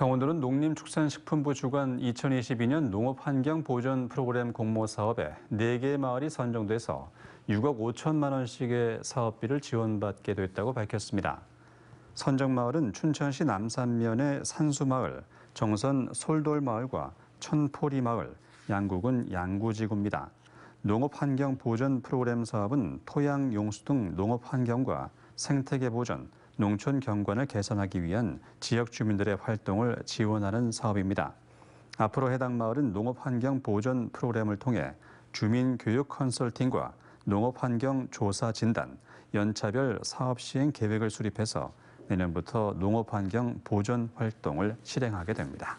강원도는 농림축산식품부 주관 2022년 농업환경보전 프로그램 공모 사업에 4개 마을이 선정돼서 6억 5천만 원씩의 사업비를 지원받게 됐다고 밝혔습니다. 선정 마을은 춘천시 남산면의 산수마을, 정선 솔돌마을과 천포리마을, 양구군 양구지구입니다. 농업환경보전 프로그램 사업은 토양 용수 등 농업환경과 생태계 보전, 농촌 경관을 개선하기 위한 지역 주민들의 활동을 지원하는 사업입니다. 앞으로 해당 마을은 농업환경 보존 프로그램을 통해 주민 교육 컨설팅과 농업환경 조사 진단, 연차별 사업 시행 계획을 수립해서 내년부터 농업환경 보존 활동을 실행하게 됩니다.